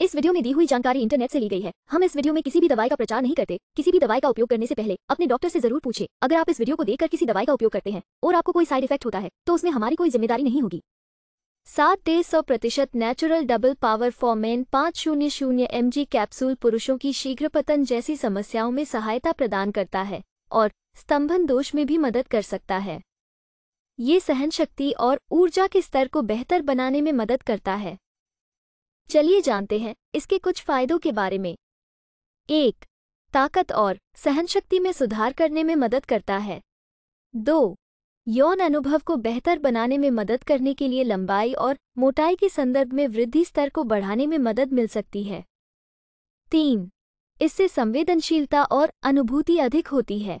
इस वीडियो में दी हुई जानकारी इंटरनेट से ली गई है हम इस वीडियो में किसी भी दवाई का प्रचार नहीं करते किसी भी दवाई का उपयोग करने से पहले अपने डॉक्टर से जरूर पूछे अगर आप इस वीडियो को देखकर किसी दवाई का उपयोग करते हैं और आपको कोई साइड इफेक्ट होता है तो उसमें हमारी कोई जिम्मेदारी नहीं होगी सात डेढ़ सौ प्रतिशत नेचुरल डबल पावर फॉर्मेन पाँच शून्य शून्य एम कैप्सूल पुरुषों की शीघ्र पतन जैसी समस्याओं में सहायता प्रदान करता है और स्तंभन दोष में भी मदद कर सकता है ये सहन शक्ति और ऊर्जा के स्तर को बेहतर बनाने में मदद करता है चलिए जानते हैं इसके कुछ फायदों के बारे में एक ताकत और सहनशक्ति में सुधार करने में मदद करता है दो यौन अनुभव को बेहतर बनाने में मदद करने के लिए लंबाई और मोटाई के संदर्भ में वृद्धि स्तर को बढ़ाने में मदद मिल सकती है तीन इससे संवेदनशीलता और अनुभूति अधिक होती है